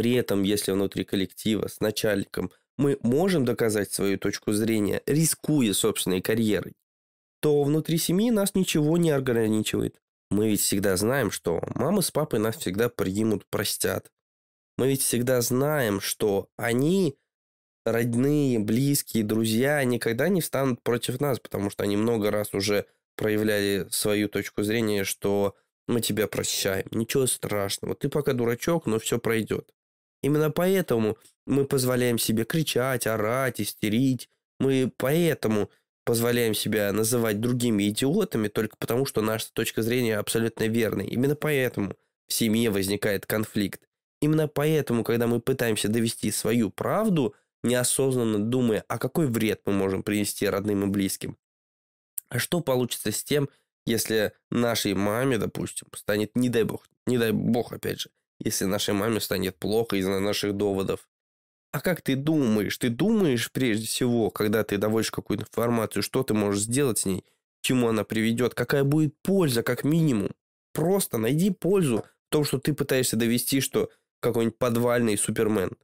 При этом, если внутри коллектива с начальником мы можем доказать свою точку зрения, рискуя собственной карьерой, то внутри семьи нас ничего не ограничивает. Мы ведь всегда знаем, что мама с папой нас всегда примут, простят. Мы ведь всегда знаем, что они, родные, близкие, друзья, никогда не встанут против нас, потому что они много раз уже проявляли свою точку зрения, что мы тебя прощаем, ничего страшного, ты пока дурачок, но все пройдет. Именно поэтому мы позволяем себе кричать, орать, истерить. Мы поэтому позволяем себя называть другими идиотами только потому, что наша точка зрения абсолютно верная. Именно поэтому в семье возникает конфликт. Именно поэтому, когда мы пытаемся довести свою правду, неосознанно думая, а какой вред мы можем принести родным и близким. А что получится с тем, если нашей маме, допустим, станет, не дай бог, не дай бог, опять же, если нашей маме станет плохо из-за наших доводов. А как ты думаешь? Ты думаешь прежде всего, когда ты доводишь какую-то информацию, что ты можешь сделать с ней, к чему она приведет, какая будет польза, как минимум. Просто найди пользу в том, что ты пытаешься довести, что какой-нибудь подвальный супермен.